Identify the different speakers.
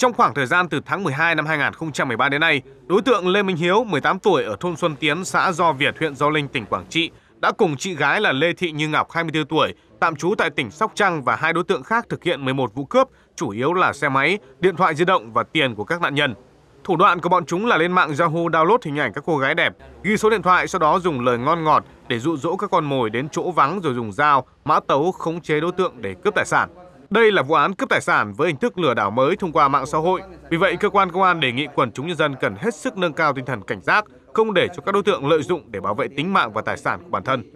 Speaker 1: Trong khoảng thời gian từ tháng 12 năm 2013 đến nay, đối tượng Lê Minh Hiếu, 18 tuổi ở thôn Xuân Tiến, xã Do Việt, huyện Do Linh, tỉnh Quảng Trị, đã cùng chị gái là Lê Thị Như Ngọc, 24 tuổi, tạm trú tại tỉnh Sóc Trăng và hai đối tượng khác thực hiện 11 vụ cướp, chủ yếu là xe máy, điện thoại di động và tiền của các nạn nhân. Thủ đoạn của bọn chúng là lên mạng Yahoo download hình ảnh các cô gái đẹp, ghi số điện thoại sau đó dùng lời ngon ngọt để dụ dỗ các con mồi đến chỗ vắng rồi dùng dao, mã tấu khống chế đối tượng để cướp tài sản. Đây là vụ án cướp tài sản với hình thức lừa đảo mới thông qua mạng xã hội. Vì vậy, cơ quan công an đề nghị quần chúng nhân dân cần hết sức nâng cao tinh thần cảnh giác, không để cho các đối tượng lợi dụng để bảo vệ tính mạng và tài sản của bản thân.